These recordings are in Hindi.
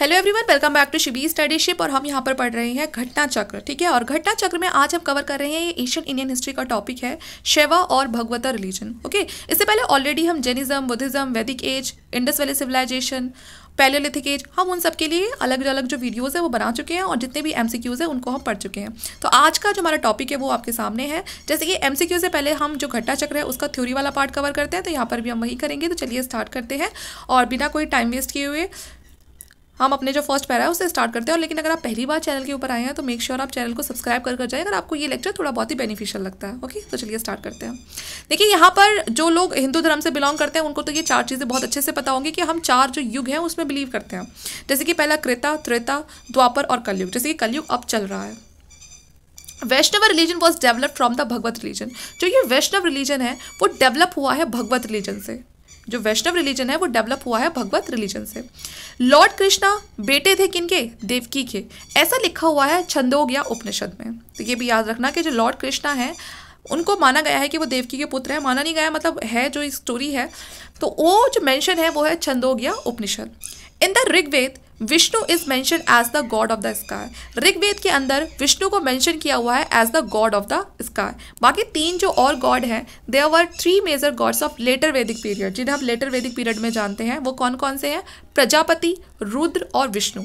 Hello everyone welcome back to शिबी स्टडीशिप और हम यहाँ पर पढ़ रहे हैं घटना चक्र ठीक है और घटना चक्र में आज हम कवर कर रहे हैं ये एशियन इंडियन हिस्ट्री का टॉपिक है शैवा और भगवता रिलीजन ओके इससे पहले ऑलरेडी हम Jainism Buddhism Vedic age Indus Valley civilization paleolithic age हम उन सब के लिए अलग अलग जो वीडियोज़ हैं वो बना चुके हैं और जितने भी एम सी क्यूज़ हैं उनको हम पढ़ चुके हैं तो आज का जो हमारा टॉपिक है वो आपके सामने है जैसे कि एम सी क्यू से पहले हम जो घटना चक्र है उसका थ्योरी वाला पार्ट कवर करते हैं तो यहाँ पर भी हम वही करेंगे तो चलिए स्टार्ट करते हैं और बिना कोई टाइम वेस्ट किए हुए हम अपने जो फर्स्ट पैरा है उसे स्टार्ट करते हैं और लेकिन अगर आप पहली बार चैनल के ऊपर आए हैं तो मेक श्योर sure आप चैनल को सब्सक्राइब कर कर जाए अगर आपको ये लेक्चर थोड़ा बहुत ही बेनिफिशियल लगता है ओके तो चलिए स्टार्ट करते हैं देखिए यहाँ पर जो लोग हिंदू धर्म से बिलोंग करते हैं उनको तो ये चार चीज़ें बहुत अच्छे से पता होंगी कि हम चार जो युग हैं उसमें बिलीव करते हैं जैसे कि पहला क्रेता त्रेता द्वापर और कलयुग जैसे कि कलयुग अब चल रहा है Vaishnava religion was develop from the Bhagavad religion जो ये वैष्णव रिलीजन है वो डेवलप हुआ है भगवत रिलीजन से जो वैष्णव रिलीजन है वो डेवलप हुआ है भगवत रिलीजन से लॉर्ड कृष्णा बेटे थे किनके देवकी के ऐसा लिखा हुआ है छंदोग या उपनिषद में तो ये भी याद रखना कि जो लॉर्ड कृष्णा है उनको माना गया है कि वो देवकी के पुत्र है माना नहीं गया मतलब है जो स्टोरी है तो वो जो मेंशन है वो है Chandogya Upanishad in the Rigveda Vishnu is mention as the god of the sky Rigveda के अंदर विष्णु को मैंशन किया हुआ है as the god of the sky बाकी तीन जो और गॉड हैं they are three major gods of later Vedic period जिन्हें हम लेटर वैदिक पीरियड में जानते हैं वो कौन कौन से हैं प्रजापति रुद्र और विष्णु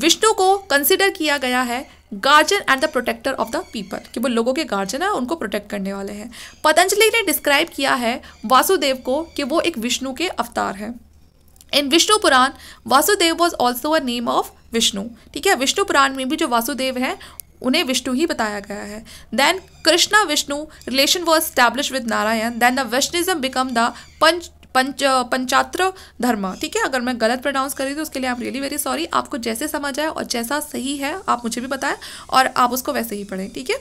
विष्णु को कंसिडर किया गया है guardian and the protector of the people कि वो लोगों के गार्जियन है उनको प्रोटेक्ट करने वाले हैं पतंजलि ने डिस्क्राइब किया है वासुदेव को कि वो एक विष्णु के अवतार हैं in Vishnu Purana Vasudeva was also a name of Vishnu ठीक है विष्णु पुराण में भी जो वासुदेव है उन्हें विष्णु ही बताया गया है then Krishna Vishnu relation was establish with Narayana then the Vaishnavism become the Pancha Pancha Pancharatra dharma ठीक है अगर मैं गलत प्रोनाउंस करी तो उसके लिए आप रियली वेरी सॉरी आपको जैसे समझ आए और जैसा सही है आप मुझे भी बताएं और आप उसको वैसे ही पढ़ें ठीक है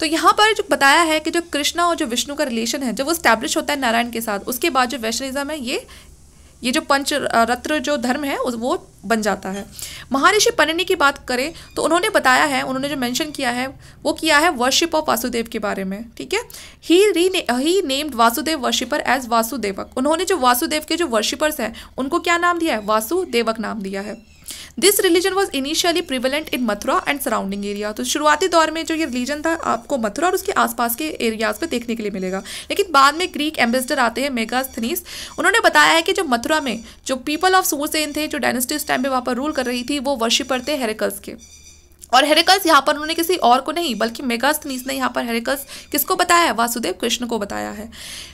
तो यहाँ पर जो बताया है कि जो कृष्णा और जो विष्णु का रिलेशन है जब वो स्टैब्लिश होता है नारायण के साथ उसके बाद जो वैष्णिज़्म है ये ये जो पंच रत्र जो धर्म है वो बन जाता है महर्षि पननी की बात करें तो उन्होंने बताया है उन्होंने जो मेंशन किया है वो किया है वर्शिप ऑफ वासुदेव के बारे में ठीक है ही री he named Vasudeva worshipper as Vasudevaka उन्होंने जो वासुदेव के जो वर्शिपर्स हैं उनको क्या नाम दिया है वासुदेवक नाम दिया है this religion was initially prevalent in Mathura and surrounding area तो शुरुआती दौर में जो ये रिलीजन था आपको मथुरा और उसके आसपास के एरियाज पे देखने के लिए मिलेगा लेकिन बाद में ग्रीक एम्बेसडर आते हैं मेगास्थनीस उन्होंने बताया है कि जो मथुरा में जो पीपल ऑफ सोसेन थे जो डायनेस्टी टाइम पर वहाँ पर रूल कर रही थी वो वर्शिप थे हेरिकल्स के और हेरेकस यहाँ पर उन्होंने किसी और को नहीं बल्कि मेगास्थनीस ने यहाँ पर हेरेकस किसको बताया है वासुदेव कृष्ण को बताया है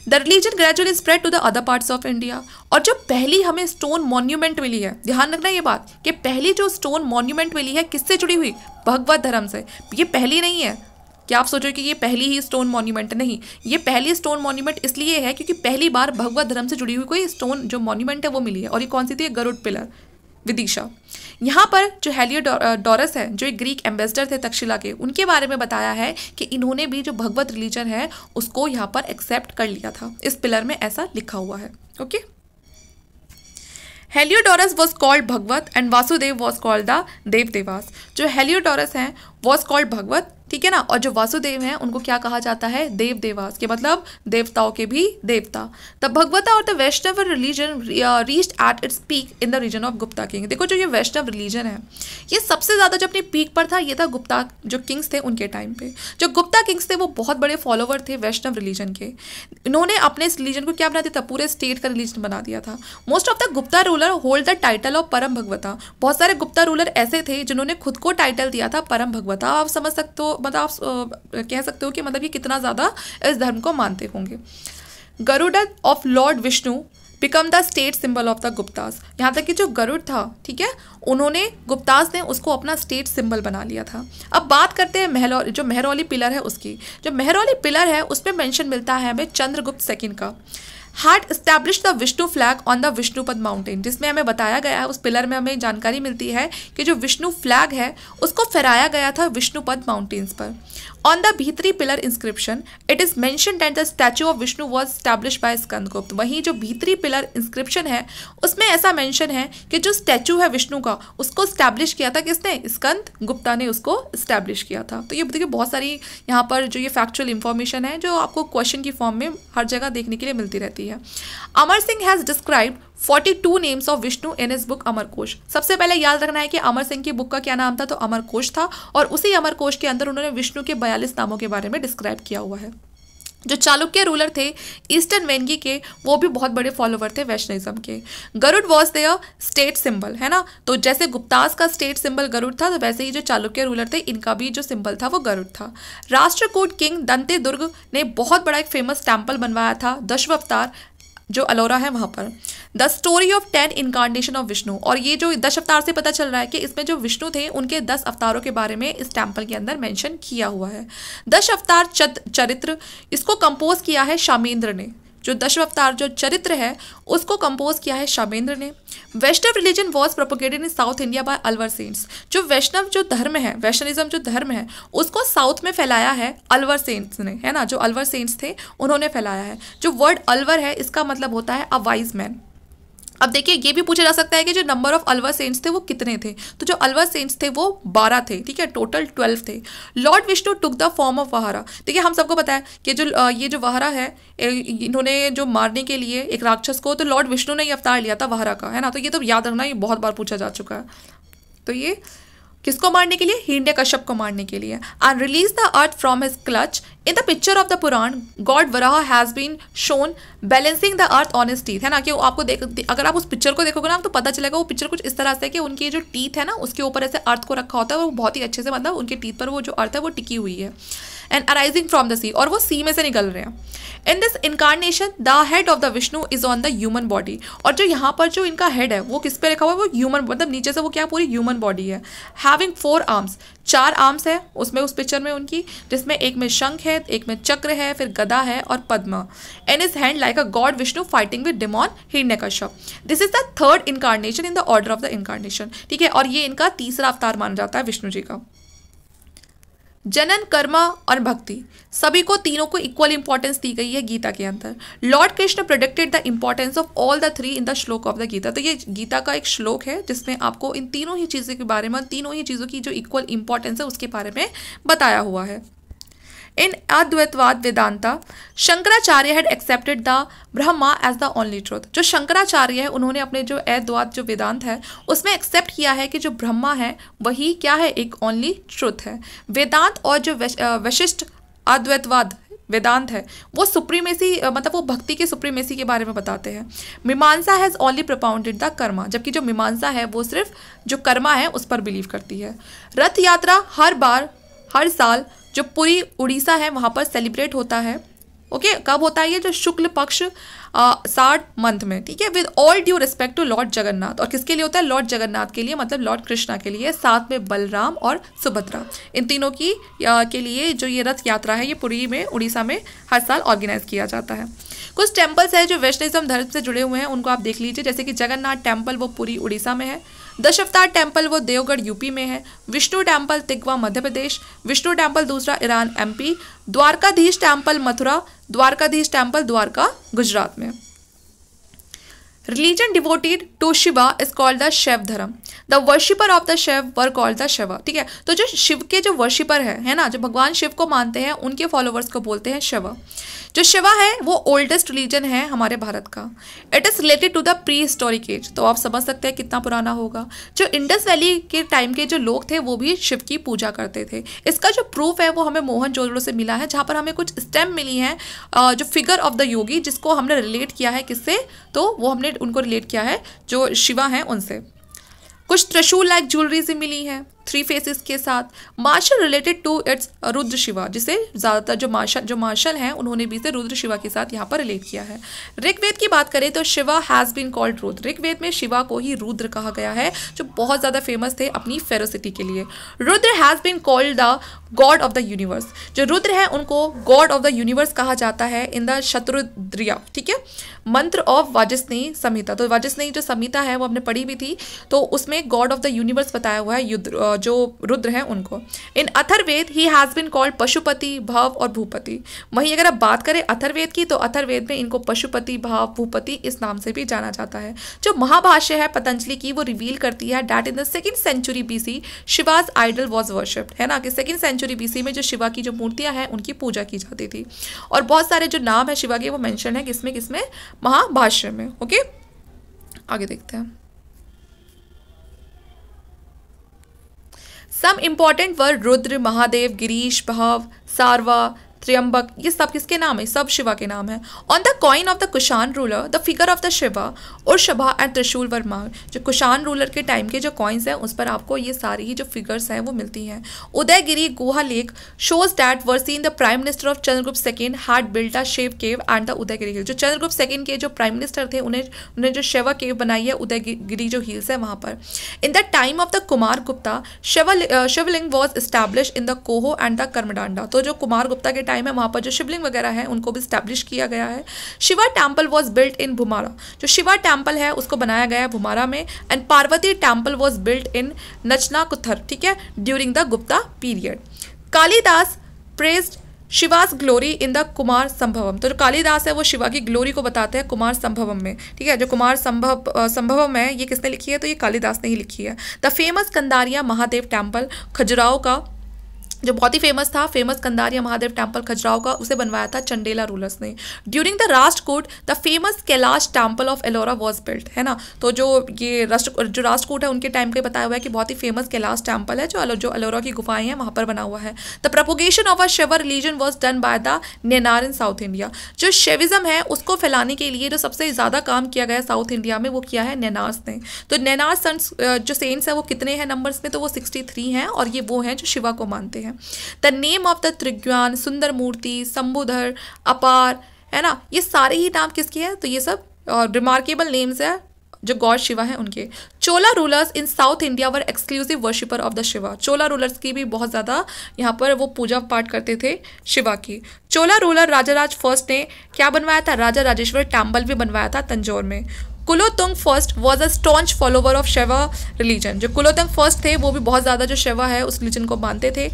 the religion gradually spread to the other parts of India और जो पहली हमें स्टोन मॉन्यूमेंट मिली है ध्यान रखना ये बात कि पहली जो स्टोन मॉन्यूमेंट मिली है किससे जुड़ी हुई भगवत धर्म से ये पहली नहीं है क्या आप सोचो कि ये पहली ही स्टोन मॉन्यूमेंट नहीं ये पहली स्टोन मॉन्यूमेंट इसलिए है क्योंकि पहली बार भगवत धर्म से जुड़ी हुई कोई स्टोन जो मॉन्यूमेंट है वो मिली है और ये कौन सी थी गरुड़ पिलर विदिशा यहाँ पर जो हेलियो डोरस है जो एक ग्रीक एम्बेसडर थे तक्षशिला के उनके बारे में बताया है कि इन्होंने भी जो भगवत रिलीजन है उसको यहाँ पर एक्सेप्ट कर लिया था इस पिलर में ऐसा लिखा हुआ है okay Heliodorus was called Bhagavata and Vasudeva was called the Deva Devas जो हेलियोडोरस हैं वॉज कॉल्ड भगवत ठीक है ना और जो वासुदेव हैं उनको क्या कहा जाता है देव देवास के मतलब देवताओं के भी देवता द भगवता और the Vaishnava religion reached at its peak in the region of Gupta king देखो जो ये वैष्णव रिलीजन है ये सबसे ज़्यादा जो अपनी पीक पर था ये था गुप्ता जो किंग्स थे उनके टाइम पे जो गुप्ता किंग्स थे वो बहुत बड़े फॉलोवर थे वैष्णव रिलीजन के इन्होंने अपने इस रिलीजन को क्या बना दिया था पूरे स्टेट का रिलीजन बना दिया था most of the Gupta ruler hold the title of Param Bhagavata बहुत सारे गुप्ता रूलर ऐसे थे जिन्होंने खुद को टाइटल दिया था परम भगवता आप समझ सकते हो मतलब आप कह सकते हो कि मतलब ये कितना ज़्यादा इस धर्म को मानते होंगे Garuda of lord Vishnu become the state symbol of the Guptas यहाँ तक कि जो गरुड़ था ठीक है उन्होंने गुप्तास ने उसको अपना स्टेट सिंबल बना लिया था अब बात करते हैं महरौली जो महरौली पिलर है उसकी जो महरौली पिलर है उसमें मेंशन मिलता है हमें चंद्रगुप्त सेकंड का had establish the Vishnu flag on the Vishnupada mountain जिसमें हमें बताया गया है उस पिलर में हमें जानकारी मिलती है कि जो विष्णु फ्लैग है उसको फहराया गया था विष्णुपद माउंटेन्स पर on the Bhitari pillar inscription it is mention and the statue of Vishnu was establish by Skandagupta वहीं जो भीतरी पिलर इंस्क्रिप्शन है उसमें ऐसा मैंशन है कि जो स्टैचू है विष्णु का उसको स्टैब्लिश किया था किसने स्कंद गुप्ता ने उसको स्टैब्लिश किया था तो ये देखिए बहुत सारी यहाँ पर जो ये फैक्चुअल इंफॉर्मेशन है जो आपको क्वेश्चन की फॉर्म में हर जगह देखने के लिए मिलती रहती है जाती है Amar Singh has described 42 names of Vishnu in his book Amarkosha सबसे पहले याद रखना है कि अमर सिंह की बुक का क्या नाम था तो अमरकोश था और उसी अमरकोश के अंदर उन्होंने विष्णु के बयालीस नामों के बारे में डिस्क्राइब किया हुआ है जो चालुक्य रूलर थे ईस्टर्न वेनगी के वो भी बहुत बड़े फॉलोवर थे वैष्णविज्म के Garuda was their state symbol है ना तो जैसे गुप्तास का स्टेट सिंबल गरुड़ था तो वैसे ही जो चालुक्य रूलर थे इनका भी जो सिंबल था वो गरुड़ था राष्ट्रकूट किंग दंते दुर्ग ने बहुत बड़ा एक फेमस टेम्पल बनवाया था दशवतार जो अलोरा है वहाँ पर the story of ten incarnation of Vishnu और ये जो दस अवतार से पता चल रहा है कि इसमें जो विष्णु थे उनके दस अवतारों के बारे में इस टेम्पल के अंदर मैंशन किया हुआ है दश अवतार चरित्र इसको कंपोज किया है शामेंद्र ने जो दशवतार जो चरित्र है उसको कंपोज किया है शामेंद्र ने Vaishnava religion was propagated in south India by Alvar saints जो वैष्णव जो धर्म है वैष्णविज्म जो धर्म है उसको साउथ में फैलाया है अलवर सेंट्स ने है ना जो अलवर सेंट्स थे उन्होंने फैलाया है जो वर्ड अलवर है इसका मतलब होता है अ वाइज मैन अब देखिए ये भी पूछा जा सकता है कि जो नंबर ऑफ अलवर सेंट्स थे वो कितने थे तो जो अलवर सेंट्स थे वो बारह थे ठीक है टोटल ट्वेल्व थे lord Vishnu took the form of Varaha देखिए हम सबको पता है कि जो ये जो वहारा है इन्होंने जो मारने के लिए एक राक्षस को तो लॉर्ड विष्णु ने ही अवतार लिया था वहारा का है ना तो ये तो याद रखना ये बहुत बार पूछा जा चुका है तो ये किसको मारने के लिए हिरण्य कश्यप को मारने के लिए and release the earth from his clutch in the picture of the Purana god Varaha has been shown balancing the earth on teeth है ना कि वो आपको देख अगर आप उस पिक्चर को देखोगे ना तो पता चलेगा वो पिक्चर कुछ इस तरह से कि उनकी जो टीथ है ना उसके ऊपर ऐसे अर्थ को रखा होता है वो बहुत ही अच्छे से मतलब उनके टीथ पर वो जो अर्थ है वो टिकी हुई है and arising from the sea और वो सी में से निकल रहे हैं in this incarnation the head of the Vishnu is on the human body और जो यहाँ पर जो इनका हेड है वो किस पे रखा हुआ है वो ह्यूमन मतलब नीचे से वो क्या पूरी ह्यूमन बॉडी है हैविंग फोर आर्म्स चार आर्म्स है उसमें उस पिक्चर में उनकी जिसमें एक में शंख है एक में चक्र है फिर गदा है और पद्म in his hand like a god Vishnu fighting with demon Hiranyakashyap this is the third incarnation in the order of the incarnation ठीक है और ये इनका तीसरा अवतार माना जाता है विष्णु जी का जनन कर्म और भक्ति सभी को तीनों को इक्वल इंपॉर्टेंस दी गई है गीता के अंदर lord Krishna predicted the importance of all the three in the shloka of the Gita तो ये गीता का एक श्लोक है जिसमें आपको इन तीनों ही चीज़ों के बारे में तीनों ही चीज़ों की जो इक्वल इंपॉर्टेंस है उसके बारे में बताया हुआ है in Advaitavada Vedanta Shankaracharya had accepted the Brahma as the only truth जो शंकराचार्य है उन्होंने अपने जो अद्वैत जो वेदांत है उसमें एक्सेप्ट किया है कि जो ब्रह्मा है वही क्या है एक ओनली ट्रुथ है वेदांत और जो वशिष्ठ अद्वैतवाद वेदांत है वो सुप्रीमेसी मतलब वो भक्ति के सुप्रीमेसी के बारे में बताते हैं Mimamsa has only propounded the karma जबकि जो मीमांसा है वो सिर्फ जो कर्मा है उस पर बिलीव करती है रथ यात्रा हर बार हर साल जो पूरी उड़ीसा है वहाँ पर सेलिब्रेट होता है ओके okay, कब होता है ये जो शुक्ल पक्ष साठ मंथ में ठीक है with all due respect to lord Jagannath और किसके लिए होता है लॉर्ड जगन्नाथ के लिए मतलब लॉर्ड कृष्णा के लिए साथ में बलराम और सुभद्रा इन तीनों की आ, के लिए जो ये रथ यात्रा है ये पुरी में उड़ीसा में हर साल ऑर्गेनाइज किया जाता है कुछ टेम्पल्स हैं जो वैष्णविज्म धर्म से जुड़े हुए हैं उनको आप देख लीजिए जैसे कि जगन्नाथ टेम्पल वो पूरी उड़ीसा में है दशवतार टेम्पल वो देवगढ़ यूपी में है विष्णु टेम्पल तिगवा मध्य प्रदेश विष्णु टेम्पल दूसरा Eran MP Dwarkadhish temple Mathura Dwarkadhish temple Dwarka Gujarat में religion devoted to Shiva is called the Shaiva dharma the worshipper of the Shiva were called the Shiva ठीक है तो जो शिव के जो वर्शिपर है है ना जो भगवान शिव को मानते हैं उनके फॉलोअर्स को बोलते हैं शिव जो शिवा है वो ओल्डेस्ट रिलीजन है हमारे भारत का it is related to the prehistoric age तो आप समझ सकते हैं कितना पुराना होगा जो इंडस वैली के टाइम के जो लोग थे वो भी शिव की पूजा करते थे इसका जो प्रूफ है वो हमें मोहन जोदड़ो से मिला है जहाँ पर हमें कुछ स्टेम मिली है जो फिगर ऑफ द योगी जिसको हमने रिलेट किया है किससे तो वो हमने उनको रिलेट किया है जो शिवा हैं उनसे कुछ त्रिशूल लाइक ज्वेलरी से मिली है थ्री फेसेस के साथ martial related to its Rudra Shiva जिसे ज़्यादातर जो मार्शल जो मार्शल हैं उन्होंने भी इसे रुद्र शिवा के साथ यहाँ पर रिलेट किया है ऋग्वेद की बात करें तो Shiva has been called Rudra Rigveda में शिवा को ही रुद्र कहा गया है जो बहुत ज़्यादा फेमस थे अपनी फेरोसिटी के लिए Rudra has been called the god of the universe जो रुद्र है उनको गॉड ऑफ द यूनिवर्स कहा जाता है इन द शत्रुद्रिया ठीक है मंत्र ऑफ वाजस्नेयी संहिता तो वाजस्नेयी जो संहिता है वो हमने पढ़ी भी थी तो उसमें गॉड ऑफ द यूनिवर्स बताया हुआ है युद्ध जो रुद्र हैं उनको in Atharvaveda he has been called Pashupati Bhava और भूपति वहीं अगर आप बात करें अथर्वेद की तो अथर्वेद में इनको पशुपति भाव भूपति इस नाम से भी जाना जाता है जो महाभाष्य है पतंजलि की वो रिवील करती है that in the second century B C Shiva's idol was worshipped है ना कि सेकेंड सेंचुरी बी में जो शिवा की जो मूर्तियाँ हैं उनकी पूजा की जाती थी और बहुत सारे जो नाम है शिवा के वो मैंशन है किसमें किसमें महाभाष्य में ओके आगे देखते हैं some important were Rudra Mahadev Girish Bhava Sarva त्रियम्बक ये सब किसके नाम है सब शिवा के नाम है on the coin of the Kushan ruler the figure of the Shiva और शभा एंड त्रिशूल वर्मा जो कुशान रूलर के टाइम के जो कॉइन्स हैं उस पर आपको ये सारी ही जो फिगर्स हैं वो मिलती हैं उदयगिरी गुहा लेक शोज डैट वर्स in the prime minister of Chandragupta second had built a Shaiva cave and the Udayagiri hill जो चंद्रगुप्त सेकेंड के जो प्राइम मिनिस्टर थे उन्हें उन्हें जो शेवा केव बनाई है उदयगिरी जो हिल्स है वहाँ पर in the time of the Kumar Gupta Shivling was establish in the Khoh and the Karamdanda तो जो कुमार गुप्ता के टाइम है वहाँ पर जो शिवलिंग वगैरह है उनको भी स्टैब्लिश किया गया है Shiva temple was built in Bhumara जो शिवा टेम्पल है उसको बनाया गया है भुमारा में and Parvati temple was built in Nachna Kuthar ठीक है during the Gupta period Kalidas praised Shiva's glory in the Kumara Sambhavam तो जो कालिदास है वो शिवा की ग्लोरी को बताते हैं कुमार संभवम में ठीक है जो कुमार संभव संभवम है ये किसने लिखी है तो ये कालिदास ने ही लिखी है the famous Kandariya Mahadev temple Khajuraho का जो बहुत ही फेमस था फेमस कंदारिया महादेव टेम्पल खजराव का उसे बनवाया था चंडेला रूलर्स ने during the Rashtrakuta the famous Kailash temple of Ellora was built है ना तो जो ये राष्ट्र जो राष्ट्रकूट है उनके टाइम के बताया हुआ है कि बहुत ही फेमस कैलाश टेम्पल है जो जो एलोरा की गुफाएं हैं वहाँ पर बना हुआ है the propagation of a Shaiva religion was done by the Nayanar in south India जो शेविज्म है उसको फैलाने के लिए जो सबसे ज़्यादा काम किया गया साउथ इंडिया में वो किया है नेनार्स ने तो नैनार्स जो सेंट्स हैं वो कितने हैं नंबर्स में तो वो सिक्सटी थ्री हैं और ये वो हैं जो शिवा को मानते हैं हैं the name of the Tirugnana Sundara Murti शंभुधर अपार है ना ये सारे ही नाम किसके हैं तो ये सब रिमार्केबल नेम्स हैं जो गॉड शिवा हैं उनके Chola rulers in south India were exclusive worshipper of the Shiva Chola rulers की भी बहुत ज़्यादा यहाँ पर वो पूजा पाठ करते थे शिवा की चोला रूलर राजा राज फर्स्ट ने क्या बनवाया था राजा राजेश्वर टैम्बल भी बनवाया था तंजौर में Kulothunga first was a staunch follower of Shaiva religion जो कुलोतुंग फर्स्ट थे वो भी बहुत ज़्यादा जो शेवा है उस रिलीजन को मानते थे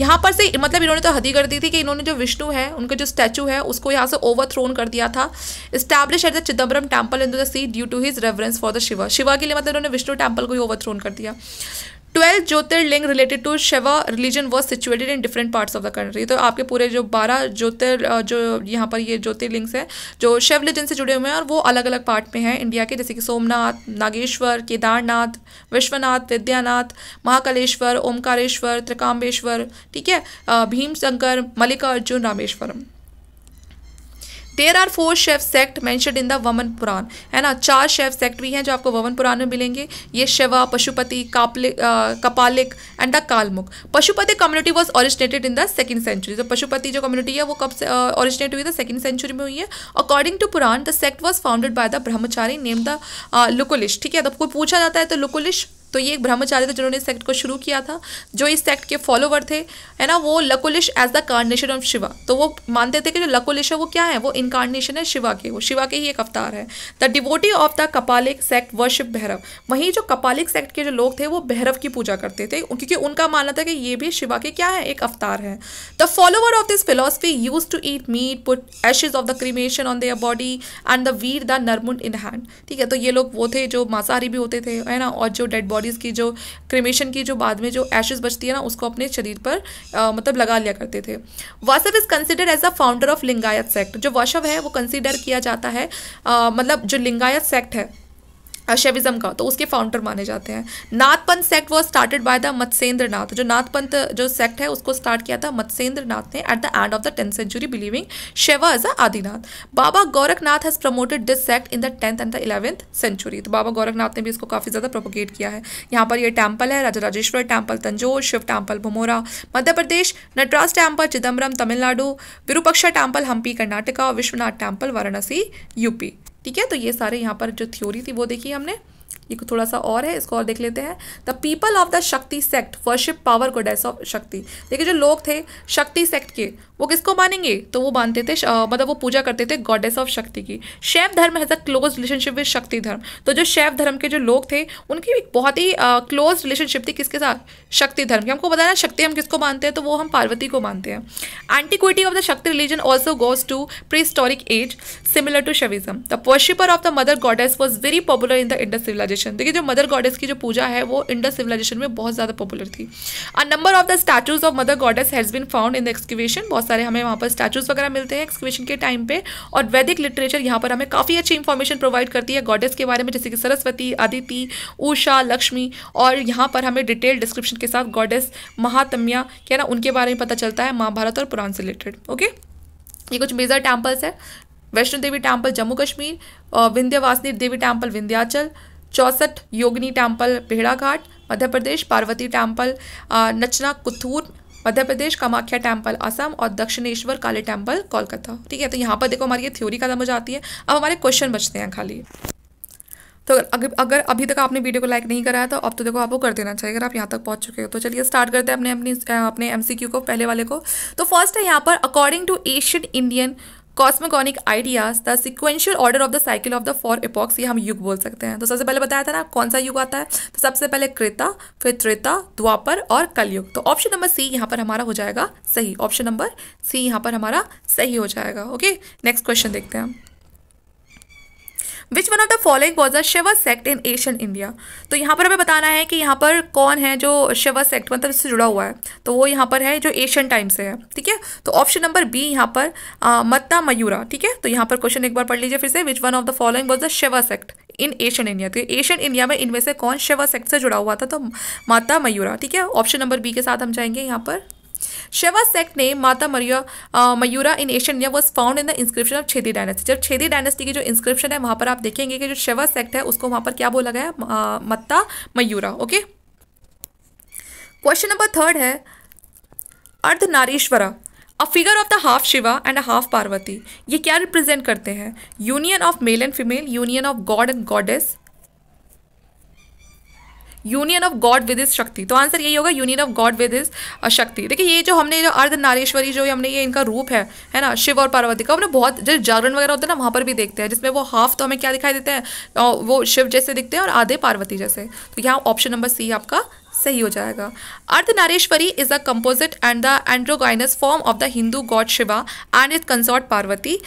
यहाँ पर से मतलब इन्होंने तो हदी कर दी थी कि इन्होंने जो विष्णु है उनका जो स्टैचू है उसको यहाँ से ओवर कर दिया था establish at the Chidambaram temple in the sea due to his reverence for the Shiva Shiva के लिए मतलब इन्होंने विष्णु टेम्पल को ही ओवर कर दिया twelfth jyotirlinga related to Shiva religion was situated in different parts of the country तो आपके पूरे जो बारह ज्योतिर जो यहाँ पर ये ज्योतिर्लिंग्स हैं जो शिव रिलीजन से जुड़े हुए हैं और वो अलग अलग पार्ट में हैं इंडिया के जैसे कि सोमनाथ नागेश्वर केदारनाथ विश्वनाथ विद्यानाथ महाकालेश्वर ओमकारेश्वर त्रिकाम्बेश्वर ठीक है Bhimashankar Mallikarjun Rameshwaram there are four Shaiva sect mention in the Vamana Purana है ना चार शेफ सेक्ट भी हैं जो आपको वमन पुराण में मिलेंगे ये Shiva Pashupati Kapalik Kapalik and the Kalamukh Pashupati community was originated in the second century तो पशुपति जो कम्युनिटी है वो कब से ऑरिजिनेट हुई द सेकेंड सेंचुरी में हुई है according to Purana the sect was founded by the brahmachari name the Lakulish ठीक है तो कोई पूछा जाता है तो लुकुलिश तो ये एक ब्रह्मचार्य थे जिन्होंने इस सेक्ट को शुरू किया था जो इस सेक्ट के फॉलोवर थे है ना वो Lakulish as the carnation of Shiva तो वो मानते थे कि जो लकोलिश है वो क्या है वो इनकार्नेशन है शिवा के वो शिवा के ही एक अवतार है the devotee of the Kapalik sect worship Bhairav वहीं जो कपालिक सेक्ट के जो लोग थे वो भैरव की पूजा करते थे क्योंकि उनका मानना था कि ये भी शिवा के क्या है एक अवतार है the follower of this philosophy use to eat meat put ashes of the cremation on their body and the wear the नरमुंड इन हैंड ठीक है तो ये लोग वो थे जो मांसाहारी भी होते थे है ना और जो डेड बॉडी बॉडीज़ की जो क्रिमेशन की जो बाद में जो एशेज़ बचती है ना उसको अपने शरीर पर आ, मतलब लगा लिया करते थे Basava is considered as a founder of Lingayat sect जो वाशव है वो कंसिडर किया जाता है आ, मतलब जो लिंगायत सेक्ट है शेविज़म का तो उसके फाउंडर माने जाते हैं Nathpanth sect was started by the Matsyendra Nath जो नाथपंथ जो सेक्ट है उसको स्टार्ट किया था मत्स्येंद्र नाथ ने at the end of the tenth century believing Shaiva as a Adinath Baba Gorakhnath has promoted this sect in the tenth and the eleventh century तो बाबा गोरखनाथ ने भी इसको काफ़ी ज़्यादा प्रोपोगेट किया है यहाँ पर यह टेम्पल है Raja Rajeshwar temple Tanjore Shiv temple Bhumara Madhya Pradesh Nataraj temple Chidambaram Tamil Nadu Virupaksha temple Hampi Karnataka Vishwanath temple Varanasi UP ठीक है तो ये सारे यहाँ पर जो थ्योरी थी वो देखी हमने ये थोड़ा सा और है इसको और देख लेते हैं the people of the Shakti sect worship power goddess of Shakti देखिए जो लोग थे शक्ति सेक्ट के वो किसको मानेंगे तो वो मानते थे मतलब वो पूजा करते थे गॉडेस ऑफ शक्ति की Shaiva dharma has a close relationship with Shakti dharma तो जो शैव धर्म के जो लोग थे उनकी एक बहुत ही क्लोज रिलेशनशिप थी किसके साथ शक्ति धर्म की हमको बताया ना शक्ति हम किसको मानते हैं तो वो हम पार्वती को मानते हैं antiquity of the Shakti religion also goes to prehistoric age similar to Shaivism the worshipper of the mother goddess was very popular in the Indus civilization देखिए जो मदर गॉडेस की जो पूजा है वो इंडस सिविलाइजेशन में बहुत ज़्यादा पॉपुलर थी a number of the statues of mother goddess has been found in the excavation बहुत सारे हमें वहाँ पर स्टैचूज़ वगैरह मिलते हैं एक्सक्वेशन के टाइम पे और वैदिक लिटरेचर यहाँ पर हमें काफ़ी अच्छी इन्फॉर्मेशन प्रोवाइड करती है गॉडेस के बारे में जैसे कि सरस्वती आदिति ऊषा लक्ष्मी और यहाँ पर हमें डिटेल डिस्क्रिप्शन के साथ गॉडेस महातम्या क्या ना उनके बारे में पता चलता है महाभारत और पुराण से रिलेटेड ओके ये कुछ मेजर टेम्पल्स है Vaishno Devi temple Jammu Kashmir Vindhyavasini Devi temple Vindhyachal Chausath Yogini temple भेड़ाघाट मध्य प्रदेश पार्वती टेम्पल नचना कुथूर मध्य प्रदेश कामाख्या टेम्पल असम और दक्षिणेश्वर काली टेम्पल कोलकाता ठीक है तो यहाँ पर देखो हमारी ये थ्योरी खत्म हो जाती है अब हमारे क्वेश्चन बचते हैं खाली तो अगर अगर अभी तक आपने वीडियो को लाइक नहीं कराया तो अब तो देखो आपको कर देना चाहिए अगर आप यहाँ तक पहुँच चुके हो तो चलिए स्टार्ट करते हैं अपने अपनी अपने एमसीक्यू को पहले वाले को तो फर्स्ट है यहाँ पर according to ancient Indian cosmogonic ideas the sequential order of the cycle of the four epochs ये हम युग बोल सकते हैं तो सबसे पहले बताया था ना कौन सा युग आता है तो सबसे पहले क्रेता फिर त्रेता द्वापर और कलयुग तो ऑप्शन नंबर सी यहाँ पर हमारा हो जाएगा सही ऑप्शन नंबर सी यहाँ पर हमारा सही हो जाएगा ओके नेक्स्ट क्वेश्चन देखते हैं which one of the following was a Shiv sect in ancient India तो यहाँ पर हमें बताना है कि यहाँ पर कौन है जो शिव सेक्ट मतलब इससे जुड़ा हुआ है तो वो यहाँ पर है जो एशियन टाइम से है ठीक है तो ऑप्शन नंबर बी यहाँ पर मत्ता मयूरा ठीक है तो यहाँ पर क्वेश्चन एक बार पढ़ लीजिए फिर से which one of the following was a Shiv sect in ancient India तो एशियन इंडिया में इनमें से कौन शिव सेक्ट से जुड़ा हुआ था तो माता मयूरा ठीक है ऑप्शन नंबर बी के साथ हम जाएंगे यहाँ पर Sheva sect name Mata Maria uh, Mayura in ancient India was found in the inscription of Chedi dynasty जब छेदी डायनेस्टी की जो इंस्क्रिप्शन है वहाँ पर आप देखेंगे कि जो शेवा सेक्ट है उसको वहाँ पर क्या बोला गया है Matta Mayura okay question number third है Ardha Narishvara a figure of the half Shiva and a half Parvati ये क्या रिप्रेजेंट करते हैं union of male and female union of god and goddess union of god with his Shakti तो आंसर यही होगा union of god with his Shakti देखिए ये जो हमने जो अर्ध नारेश्वरी जो हमने ये इनका रूप है है ना शिव और पार्वती का हमने बहुत जो जागरण वगैरह होता है ना वहाँ पर भी देखते हैं जिसमें वो हाफ तो हमें क्या दिखाई देते हैं वो शिव जैसे दिखते हैं और आधे पार्वती जैसे तो यहाँ ऑप्शन नंबर सी आपका सही हो जाएगा Ardha Nareshwari is a composite and the androgynous form of the Hindu god Shiva and his consort Parvati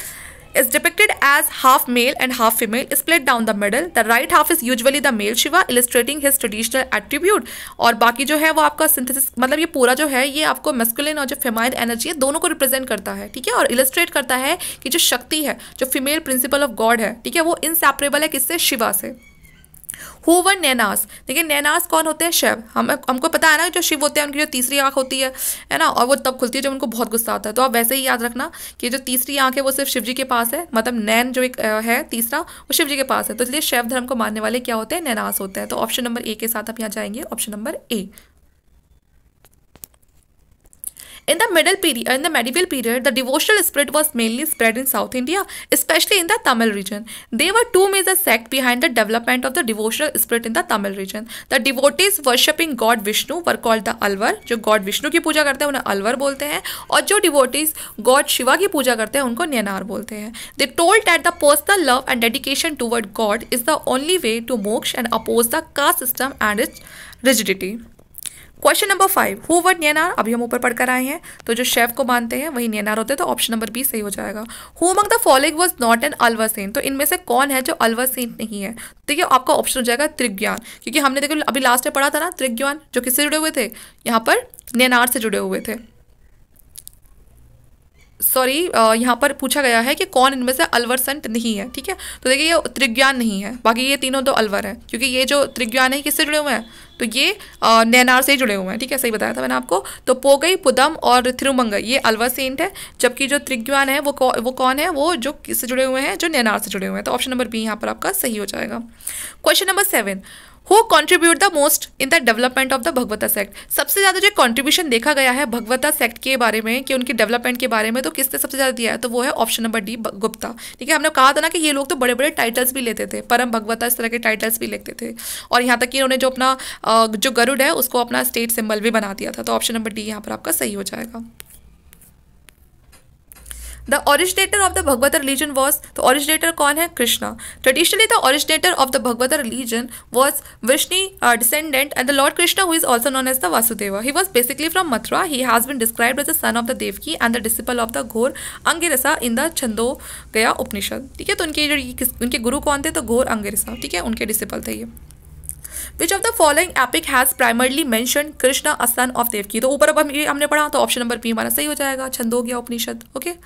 is depicted as half male and half female split down the middle the right half is usually the male shiva illustrating his traditional attribute aur baki jo hai wo aapka synthesis matlab ye pura jo hai ye aapko masculine aur jo feminine energy hai dono ko represent karta hai theek hai aur illustrate karta hai ki jo shakti hai jo female principle of god hai theek hai wo inseparable hai kisse shiva se who one Nayanars देखिए नैनास कौन होते हैं शिव हम हमको पता है ना जो शिव होते हैं उनकी जो तीसरी आँख होती है है ना और वो तब खुलती है जब उनको बहुत गुस्सा आता है तो आप वैसे ही याद रखना कि जो तीसरी आँख है वो सिर्फ शिव जी के पास है मतलब नैन जो एक है तीसरा वो शिव जी के पास है तो इसलिए शैव धर्म को मानने वाले क्या होते हैं नैनास होते हैं तो ऑप्शन नंबर ए के साथ आप यहाँ जाएंगे option number A In the middle period, in the medieval period, the devotional spirit was mainly spread in South India, especially in the Tamil region. There were two major sects behind the development of the devotional spirit in the Tamil region. The devotees worshipping God Vishnu were called the Alvar, जो God Vishnu की पूजा करते हैं उन्हें Alvar बोलते हैं और जो devotees God Shiva की पूजा करते हैं उनको नेनार बोलते हैं They told that the personal love and dedication toward God is the only way to moksha and oppose the caste system and its rigidity. Question number five who what Nayanar अभी हम ऊपर पढ़कर आए हैं तो जो शेफ को मानते हैं वही नियनार होते हैं तो ऑप्शन नंबर बी सही हो जाएगा who among the following was not an saint तो इनमें से कौन है जो सेंट नहीं है देखिए आपका ऑप्शन हो जाएगा त्रिज्ञान क्योंकि हमने देखो अभी लास्ट में पढ़ा था ना त्रिज्ञान जो किससे जुड़े हुए थे यहाँ पर नैनार से जुड़े हुए थे सॉरी यहाँ पर पूछा गया है कि कौन इनमें से अलवर संत नहीं है ठीक है तो देखिए ये त्रिज्ञान नहीं है बाकी ये तीनों तो अलवर है क्योंकि ये जो त्रिज्ञान है किससे जुड़े हुए हैं तो ये नैनार से जुड़े हुए हैं ठीक है सही बताया था मैंने आपको तो पोगई पुदम और थिरुमंग ये अलवर सेंट है जबकि जो त्रिज्ञान है वो कौ, वो कौन है वो जो किससे जुड़े हुए हैं जो नैनार से जुड़े हुए हैं तो ऑप्शन नंबर बी यहाँ पर आपका सही हो जाएगा question number seven who contribute the most in the development of the Bhagavata sect सबसे ज़्यादा जो कॉन्ट्रीब्यूशन देखा गया है भगवता सेक्ट के बारे में कि उनकी डेवलपमेंट के बारे में तो किसने सबसे ज़्यादा दिया है तो वो है ऑप्शन नंबर डी गुप्ता ठीक है हमने कहा था ना कि ये लोग तो बड़े बड़े टाइटल्स भी लेते थे परम भगवता इस तरह के टाइटल्स भी लेते थे और यहाँ तक कि इन्होंने जो अपना जो गरुड है उसको अपना स्टेट सिंबल भी बना दिया था तो ऑप्शन नंबर डी यहाँ पर आपका सही हो जाएगा the originator of the Bhagavad religion was तो ऑरिजिनेटर कौन है Krishna traditionally the originator of the Bhagavad religion was Vishnu descendant and the lord Krishna who is also known as the Vasudev he was basically from Mathura he has been describe as the son of the Devaki and the disciple of the Ghor Angirasa in the छंदो Chandogya उपनिषद ठीक है तो उनके जो उनके गुरु कौन थे तो घोर अंगिरसा ठीक है उनके डिसिपल थे ये which of the following epic has primarily mention Krishna as son of Devaki तो ऊपर अब हमने पढ़ा तो ऑप्शन नंबर बी हमारा सही हो जाएगा Chandogya Upanishad okay okay?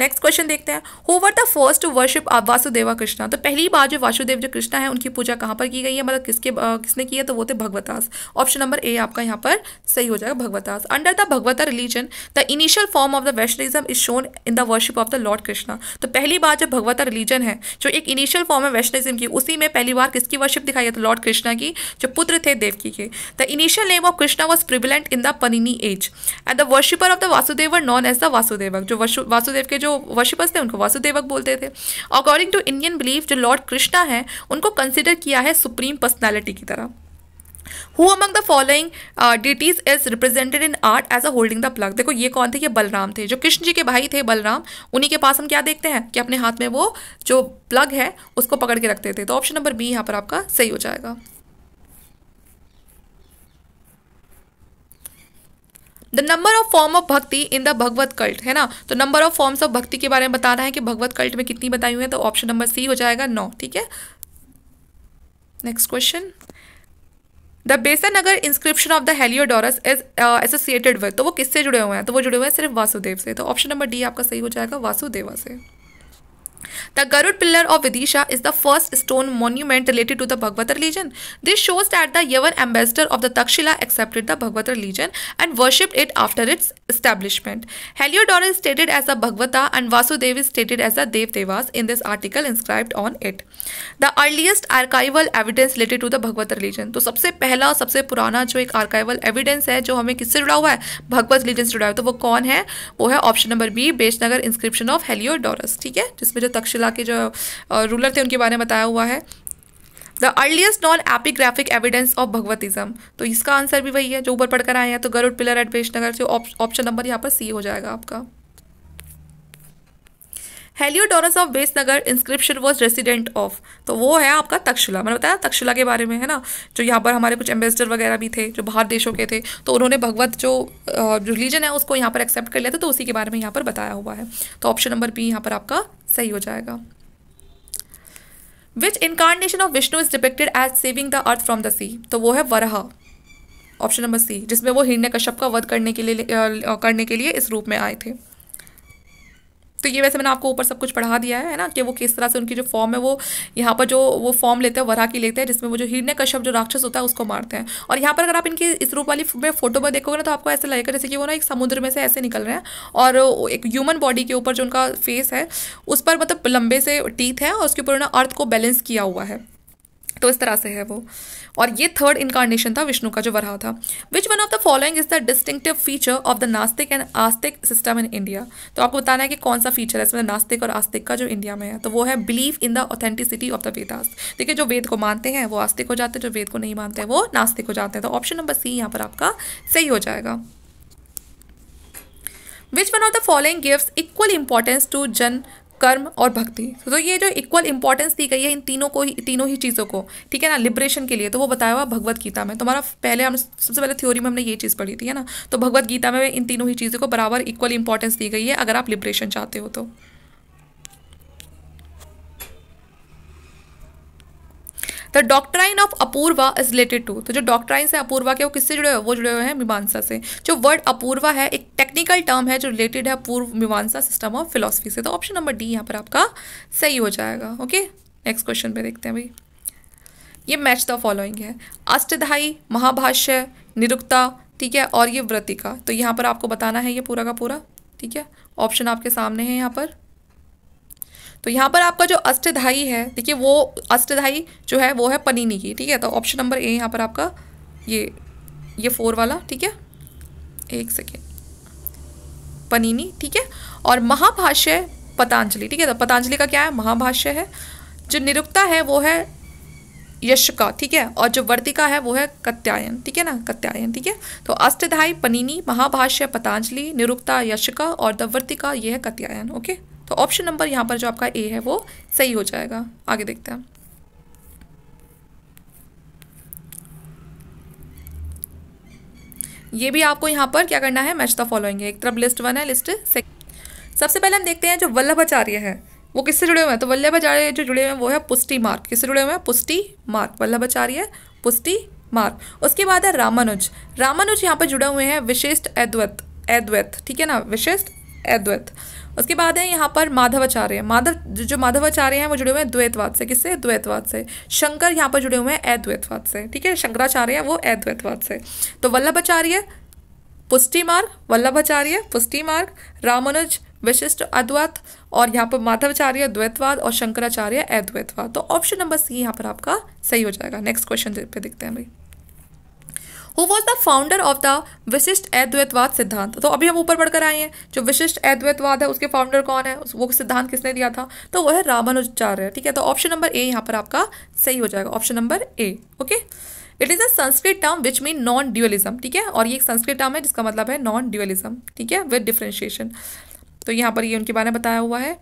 Next question देखते हैं who were the first to worship Vasudeva Krishna तो पहली बार जो वासुदेव जो कृष्णा है उनकी पूजा कहाँ पर की गई है मतलब किसके आ, किसने की है तो वो थे भगवतास ऑप्शन नंबर ए आपका यहाँ पर सही हो जाएगा Bhagavatas under the Bhagavata religion the initial form of the Vaishnavism is shown in the worship of the lord Krishna तो पहली बार जो भगवता रिलीजन है जो एक इनिशियल फॉर्म है वैष्णविज्म की उसी में पहली बार किसकी वर्शिप दिखाई है तो लॉर्ड कृष्णा की जो पुत्र थे देवकी के the initial name of Krishna was prevalent in the Panini age and the worshipper of the Vasudeva known as the Vasudevak जो वासुदेव के जो वर्शिपर्स थे उनको वासुदेवक बोलते थे अकॉर्डिंग टू इंडियन बिलीफ जो लॉर्ड कृष्णा है उनको कंसिडर किया है सुप्रीम पर्सनैलिटी की तरह who among the following deities is represented in art as a holding the plough देखो ये कौन थे ये बलराम थे जो कृष्ण जी के भाई थे बलराम उन्हीं के पास हम क्या देखते हैं कि अपने हाथ में वो जो प्लग है उसको पकड़ के रखते थे तो ऑप्शन नंबर बी यहाँ पर आपका सही हो जाएगा the number of form of bhakti in the Bhagavad cult है ना तो नंबर ऑफ फॉर्म्स ऑफ भक्ति के बारे में बताना है कि भगवत कल्ट में कितनी बताई हुई है तो ऑप्शन नंबर सी हो जाएगा नौ ठीक है next question the Besnagar inscription of the Heliodorus is associated with तो वो किससे जुड़े हुए हैं तो वो जुड़े हुए हैं सिर्फ वासुदेव से तो ऑप्शन नंबर डी आपका सही हो जाएगा वासुदेवा से The Garud pillar of Vidisha is the first stone monument related to the Bhagavad religion. This shows that the Yavan ambassador of the Takshila accepted the Bhagavad religion and worshipped it after its establishment. Heliodorus is stated as a Bhagavata and Vasudev is stated as a Dev Devas in this article inscribed on it. The earliest archival evidence related to the Bhagavad religion. तो सबसे पहला और सबसे पुराना जो एक archival evidence है जो हमें किससे जुड़ा हुआ है भगवत religion से जुड़ा हुआ है तो वो कौन है वो है option number B बेशनगर inscription of Heliodorus ठीक है जिसमें जो तक्षशिला के जो रूलर थे उनके बारे में बताया हुआ है the earliest non epigraphic evidence of Bhagavatism तो इसका आंसर भी वही है जो ऊपर पढ़कर आए हैं तो गरुड़ पिलर एट नगर से ऑप्शन नंबर यहाँ पर सी हो जाएगा आपका Heliodorus of Besnagar inscription was resident of तो वो है आपका तक्षशिला मैंने बताया तक्षशिला के बारे में है ना जो यहाँ पर हमारे कुछ एम्बेसडर वगैरह भी थे जो बाहर देशों के थे तो उन्होंने भगवत जो रिलीजन है उसको यहाँ पर एक्सेप्ट कर लिया था तो उसी के बारे में यहाँ पर बताया हुआ है तो ऑप्शन नंबर बी यहाँ पर आपका सही हो जाएगा which incarnation of Vishnu is depicted as saving the earth from the sea तो वो है वरह ऑप्शन नंबर सी जिसमें वो हिरण्य कश्यप का वध करने के लिए करने के लिए इस रूप में आए थे तो ये वैसे मैंने आपको ऊपर सब कुछ पढ़ा दिया है ना कि वो किस तरह से उनकी जो फॉर्म है वो यहाँ पर जो वो फॉर्म लेते हैं वरा की लेते हैं जिसमें वो जो हिरण्य कश्यप जो राक्षस होता है उसको मारते हैं और यहाँ पर अगर आप इनकी इस रूप वाली में फोटो में देखोगे ना तो आपको ऐसा लगेगा जैसे कि वो ना एक समुद्र में से ऐसे निकल रहे हैं और एक ह्यूमन बॉडी के ऊपर जो उनका फेस है उस पर मतलब लंबे से टीथ है और उसके ऊपर ना अर्थ को बैलेंस किया हुआ है तो इस तरह से है वो और ये थर्ड इनकारनेशन था विष्णु का जो वरहा था which one of the following is the distinctive feature of the nastik and astik system in India तो आपको बताना है कि कौन सा फीचर है इसमें नास्तिक और आस्तिक का जो इंडिया में है तो वो है believe in the authenticity of the Vedas देखिए जो वेद को मानते हैं वो आस्तिक हो जाते हैं जो वेद को नहीं मानते हैं वो नास्तिक हो जाते हैं तो ऑप्शन नंबर सी यहाँ पर आपका सही हो जाएगा which one of the following gives equal importance to jnana karma और भक्ति तो ये जो इक्वल इंपॉर्टेंस दी गई है इन तीनों को ही तीनों ही चीज़ों को ठीक है ना लिबरेशन के लिए तो वो बताया हुआ भगवत गीता में तुम्हारा पहले हम सबसे पहले थ्योरी में हमने ये चीज़ पढ़ी थी है ना तो भगवत गीता में इन तीनों ही चीज़ों को बराबर इक्वल इंपॉर्टेंस दी गई है अगर आप लिबरेशन चाहते हो तो the doctrine of Apurva is related to तो जो डॉक्ट्राइन है अपूर्वा के वो किससे जुड़े हुए वो जुड़े हुए हैं मीमांसा से जो वर्ड अपूर्वा है एक टेक्निकल टर्म है जो रिलेटेड है पूर्व मीमांसा सिस्टम ऑफ फिलोसफी से तो ऑप्शन नंबर डी यहाँ पर आपका सही हो जाएगा ओके नेक्स्ट क्वेश्चन पे देखते हैं भाई ये मैच द फॉलोइंग है अष्टधाई महाभाष्य निरुक्ता ठीक है और ये व्रतिका तो यहाँ पर आपको बताना है ये पूरा का पूरा ठीक है ऑप्शन आपके सामने है यहाँ पर तो यहाँ पर आपका जो अष्टधाई है देखिए वो अष्टधाई जो है वो है पनीनी की ठीक है तो ऑप्शन नंबर ए यहाँ पर आपका ये ये फोर वाला ठीक है एक सेकेंड पनीनी ठीक है और महाभाष्य पतांजलि ठीक है तो पतांजलि का क्या है महाभाष्य है जो निरुक्ता है वो है यश का ठीक है और जो वर्तिका है वो है कत्यायन ठीक है ना कत्यायन ठीक है तो अष्टधाई पनीनी महाभाष्य पतांजलि निरुक्ता यश का और दवर्तिका ये है कत्यायन ओके तो ऑप्शन नंबर यहाँ पर जो आपका ए है वो सही हो जाएगा आगे देखते हैं ये भी आपको यहाँ पर क्या करना है मैच द फॉलोइंग है एक तरफ लिस्ट वन है लिस्ट सेकंड सबसे पहले हम देखते हैं जो वल्लभाचार्य है वो किससे जुड़े हुए हैं तो वल्लभाचार्य जो जुड़े हुए हैं वो है पुष्टि मार्ग किससे जुड़े हुए हैं पुष्टि मार्ग वल्लभाचार्य पुष्टि मार्ग उसके बाद है रामानुज रामानुज यहाँ पर जुड़े हुए हैं विशिष्ट अद्वैत अद्वैत ठीक है ना विशिष्ट अद्वैत उसके बाद है यहाँ पर माधवाचार्य माधव जो माधवाचार्य हैं वो जुड़े हुए हैं द्वैतवाद से किससे द्वैतवाद से शंकर यहाँ पर जुड़े हुए हैं अद्वैतवाद से ठीक है शंकराचार्य है वो अद्वैतवाद से तो वल्लभाचार्य पुष्टि मार्ग वल्लभाचार्य पुष्टि मार्ग रामानुज विशिष्ट अद्वैत और यहाँ पर माधवाचार्य द्वैतवाद और शंकराचार्य अद्वैतवाद तो ऑप्शन नंबर सी यहाँ पर आपका सही हो जाएगा नेक्स्ट क्वेश्चन पे देखते हैं भाई who was the founder of the Vishishta Advaitavad सिद्धांत तो अभी हम ऊपर बढ़कर आए हैं जो विशिष्ट अद्वैतवाद है उसके फाउंडर कौन है वो सिद्धांत किसने दिया था तो वो है रामानुजाचार्य ठीक है तो ऑप्शन नंबर ए यहाँ पर आपका सही हो जाएगा option number A okay it is a Sanskrit term which mean non dualism ठीक है और ये एक संस्कृत टर्म है जिसका मतलब है नॉन ड्यूअलिज्म ठीक है विद डिफ्रेंशिएशन तो यहाँ पर ये उनके बारे में बताया हुआ है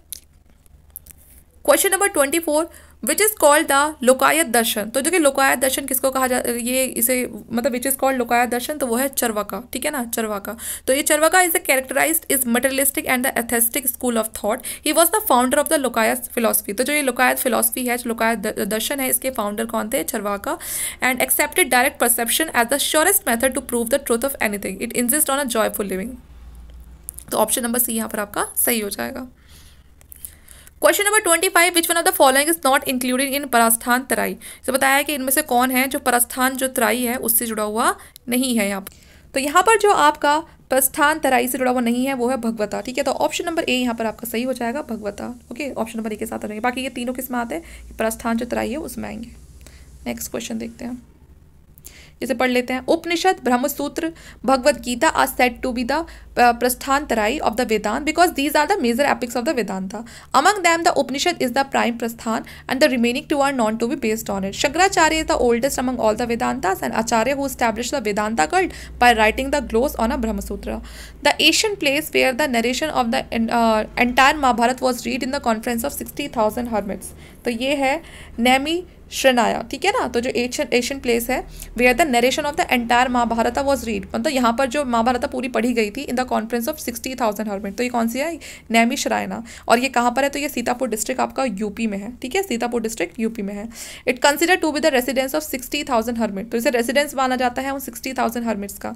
question number twenty four which is called the Lokayata darshan तो जो कि लोकायत दर्शन किसको कहा जा ये इसे मतलब विच इज़ कॉल्ड लोकायत दर्शन तो वो है चरवाका ठीक है ना चरवाका तो ये Charvaka is a characterize is materialistic and the atheistic school of thought he was the founder of the Lokayata philosophy तो जो ये लोकायत फिलोसफी है लोकायत दर्शन है इसके फाउंडर कौन थे Charvaka and accepted direct perception as the surest method to prove the truth of anything it insist on a joyful living तो ऑप्शन नंबर सी यहाँ पर आपका सही हो जाएगा question number twenty five which one of the following is not including in Prasthana Trayi तो बताया है कि इनमें से कौन है जो परास्थान जो तराई है उससे जुड़ा हुआ नहीं है यहाँ तो यहाँ पर जो आपका प्रस्थान तराई से जुड़ा हुआ नहीं है वो है भगवता ठीक है तो ऑप्शन नंबर ए यहाँ पर आपका सही हो जाएगा भगवता ओके ऑप्शन नंबर ए के साथ जाएंगे बाकी ये तीनों किस्म आते हैं प्रस्थान जो तराई है उसमें आएंगे नेक्स्ट क्वेश्चन देखते हैं इसे पढ़ लेते हैं Upanishad Brahmasutra Gita are set to be the Prasthana Trayi of the Vedanta because these are the major epics of the Vedanta among them the Upanishad is the prime Prasthana and the remaining two are known to be based on it Shankaracharya is the oldest among all the Vedanta and Acharya who establish the Vedanta cult by writing the gloss on a Brahmasutra the Asian place where the narration of the entire Mahabharat was read in the conference of sixty thousand hermits तो ये है नैमी श्रनाया ठीक है ना तो जो एशियन एशियन प्लेस है are the narration of the entire Mahabharat was read मतलब यहाँ पर जो महाभारत पूरी पढ़ी गई थी in the conference of sixty thousand hermit तो ये कौन सी है नैमी शरायना और ये कहाँ पर है तो ये सीतापुर डिस्ट्रिक्ट आपका यूपी में है ठीक है सीतापुर डिस्ट्रिक्ट यूपी में है it consider to be the residence of sixty thousand hermit तो इसे रेसिडेंस माना जाता है उन सिक्सटी थाउजेंड हर्मिट्स का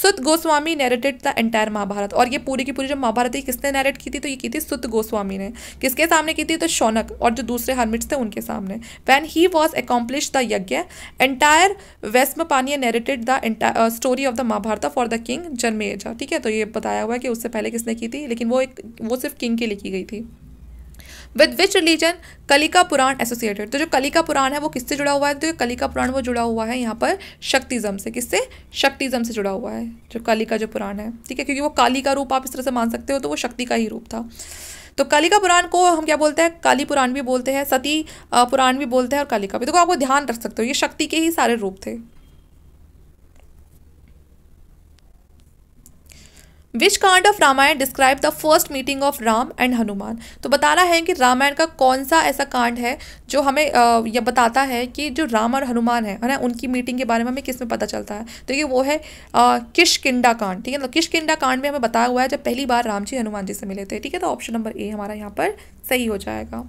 Suta Goswami narrated the entire Mahabharat और ये पूरी की पूरी जो महाभारत है किसने नेरेट की थी तो ये की थी सुत गोस्वामी ने किसके सामने की थी तो शौनक और जो दूसरे हर्मिट्स थे उनके सामने when he was accomplished the yagya entire Vaishampayana narrated the story of the Mahabharata for the king Janamejaya ठीक है तो ये बताया हुआ है कि उससे पहले किसने की थी लेकिन वो एक वो सिर्फ किंग के लिए की गई थी with which religion Kalika Purana associated तो जो कलिका पुराण है वो किससे जुड़ा हुआ है तो ये कलिका पुराण वो जुड़ा हुआ है यहाँ पर शक्तिज़म से किससे शक्तिज़म से जुड़ा हुआ है जो कलिका जो पुराण है ठीक है क्योंकि वो काली का रूप आप इस तरह से मान सकते हो तो वो शक्ति का ही रूप था तो कालिका पुराण को हम क्या बोलते हैं काली पुराण भी बोलते हैं सती पुराण भी बोलते हैं और कालिका भी देखो तो आपको ध्यान रख सकते हो ये शक्ति के ही सारे रूप थे which kand of Ramayan describe the first meeting of Ram and Hanuman तो बताना है कि रामायण का कौन सा ऐसा कांड है जो हमें यह बताता है कि जो राम और हनुमान है ना उनकी मीटिंग के बारे में हमें किस में पता चलता है तो ये वो है किशकिंडा कांड ठीक है ना तो किशकिंडा कांड में हमें बताया हुआ है जब पहली बार राम जी हनुमान जी से मिले थे ठीक है तो ऑप्शन नंबर ए हमारा यहाँ पर सही हो जाएगा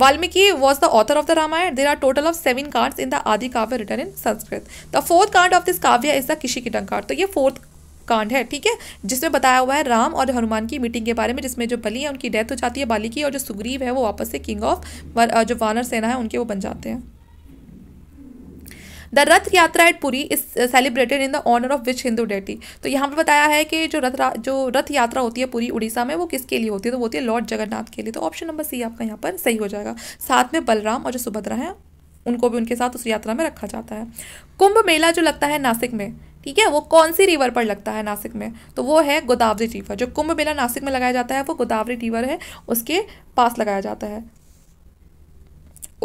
was the author of the Ramayan Ramayana. Are total of seven seven in the Adi Kavya written in Sanskrit the fourth kand of this Kavya is the the Kishikitang kand तो ये फोर्थ कांड है ठीक है जिसमें बताया हुआ है राम और हनुमान की मीटिंग के बारे में जिसमें जो बली है उनकी डेथ हो जाती है बाली की और जो सुग्रीव है वो वापस से किंग ऑफ जो वानर सेना है उनके वो बन जाते हैं the Rath Yatra at Puri is celebrated in the honour of which Hindu deity तो यहाँ पर बताया है कि जो रथ जो रथ यात्रा होती है पूरी उड़ीसा में वो किसके लिए होती है तो वो होती है लॉर्ड जगन्नाथ के लिए तो ऑप्शन नंबर सी आपका यहाँ पर सही हो जाएगा साथ में बलराम और जो सुभद्रा हैं उनको भी उनके साथ उस यात्रा में रखा जाता है कुंभ मेला जो लगता है नासिक में ठीक है वो कौन सी रिवर पर लगता है नासिक में तो वो है गोदावरी रिवर जो कुंभ मेला नासिक में लगाया जाता है वो गोदावरी रिवर है उसके पास लगाया जाता है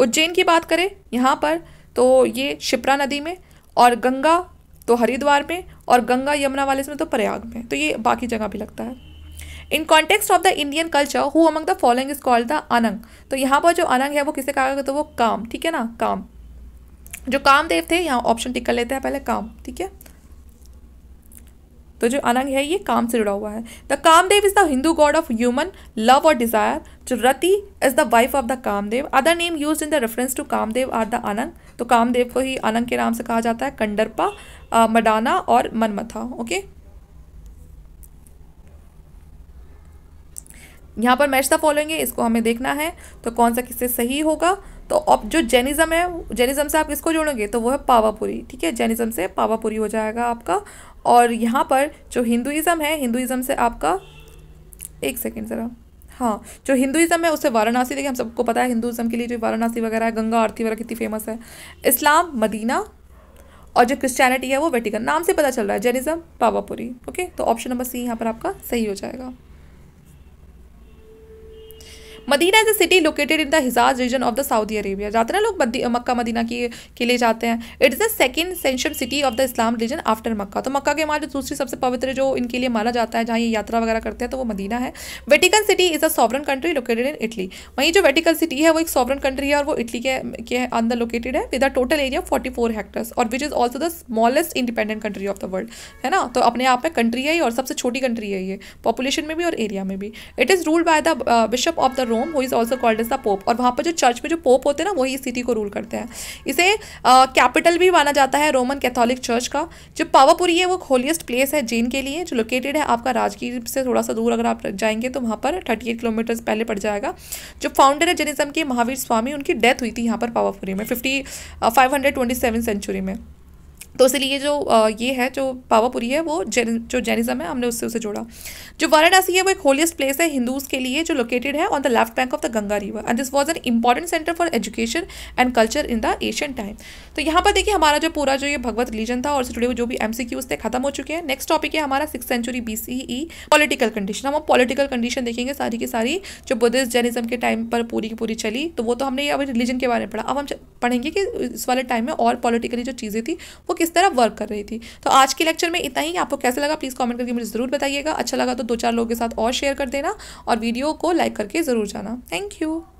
उज्जैन की बात करें यहाँ पर तो ये शिप्रा नदी में और गंगा तो हरिद्वार में और गंगा यमुना वाले इसमें तो प्रयाग में तो ये बाकी जगह भी लगता है in context of the Indian culture who among the following is called the Anang तो यहाँ पर जो अनंग है वो किसे कहा गया तो वो काम ठीक है ना काम जो कामदेव थे यहाँ ऑप्शन टिक कर लेते हैं पहले काम ठीक है तो जो अनंग है ये काम से जुड़ा हुआ है the Kamdev is the Hindu god of human love और डिजायर जो Rati is the wife of the Kamdev other name use in the reference to Kamdev are the Anang तो कामदेव को ही अनंग के नाम से कहा जाता है कंडरपा मडाना और मनमथा ओके यहाँ पर मैच द फॉलोइंग है इसको हमें देखना है तो कौन सा किससे सही होगा तो अब जो जैनिज़्म है जैनिज़्म से आप किसको जोड़ोगे तो वो है पावापुरी ठीक है जैनिज़्म से पावापुरी हो जाएगा आपका और यहाँ पर जो हिंदुज़म है हिंदुज़म से आपका एक सेकेंड ज़रा हाँ जो हिंदुज़म है उससे वाराणसी देखिए हम सबको पता है हिंदुज़म के लिए जो वाराणसी वगैरह है गंगा आरती वगैरह कितनी फेमस है इस्लाम मदीना और जो क्रिश्चियनिटी है वो वेटिकन नाम से पता चल रहा है जैनिज़म पावापुरी ओके तो ऑप्शन नंबर सी यहाँ पर आपका सही हो जाएगा Medina is a city located in the Hijaz region of the Saudi Arabia जाते ना लोग मक्का मदीना की के लिए जाते हैं it is the second essential city of the Islam region after Mecca तो मक्का के हमारे दूसरी सबसे पवित्र जो इनके लिए माना जाता है जहाँ ये यात्रा वगैरह करते हैं तो वो मदीना है Vatican City is a sovereign country located in Italy वहीं जो वेटिकन सिटी है वो एक सॉवरन कंट्री है और वो इटली के के अंदर लोकेटेड है with a total area forty four hectares और which is also the smallest independent country of the world है ना तो अपने आप में कंट्री है और सबसे छोटी कंट्री है ये पॉपुलेशन में भी और एरिया में भी it is ruled by the bishop of the Rome who is also called as the pope और वहाँ पर जो चर्च में जो पोप होते हैं ना वही इस सिटी को रूल करते हैं इसे कैपिटल भी माना जाता है रोमन कैथोलिक चर्च का जो पावापुरी है वो होलियस्ट प्लेस है जीन के लिए जो लोकेटेड है आपका राजगीर से थोड़ा सा दूर अगर आप जाएंगे तो वहाँ पर थर्टी एट किलोमीटर्स पहले पड़ जाएगा जो फाउंडर है जेनिज्म के महावीर स्वामी उनकी डेथ हुई थी यहाँ पर पावापुरी में fifty five hundred twenty seven century में तो इसलिए जो ये है जो पावापुरी है वो जेन जो जैनिज़म है हमने उससे उसे जोड़ा जो वाराणसी है वो एक होलियस्ट प्लेस है हिंदूज़ के लिए जो लोकेटेड है on the left bank of the Ganga river and this was an important centre for education and culture in the Asian time तो यहाँ पर देखिए हमारा जो पूरा जो ये भगवत रिलीजन था और से जुड़े हुए जो भी एम थे खत्म हो चुके हैं नेक्स्ट टॉपिक है हमारा six century B C political condition हम पॉलिटिकल कंडीशन देखेंगे सारी की सारी जो बुद्धिस्ट जैनिज्म के टाइम पर पूरी की पूरी चली तो वो तो हमने अभी रिलीजन के बारे में पढ़ा अब हम पढ़ेंगे कि इस वाले टाइम में और पॉलिटिकली जो चीज़ें थी वो किस किस तरह वर्क कर रही थी तो आज के लेक्चर में इतना ही आपको कैसे लगा प्लीज़ कॉमेंट करके मुझे ज़रूर बताइएगा अच्छा लगा तो दो चार लोगों के साथ और शेयर कर देना और वीडियो को लाइक करके ज़रूर जाना थैंक यू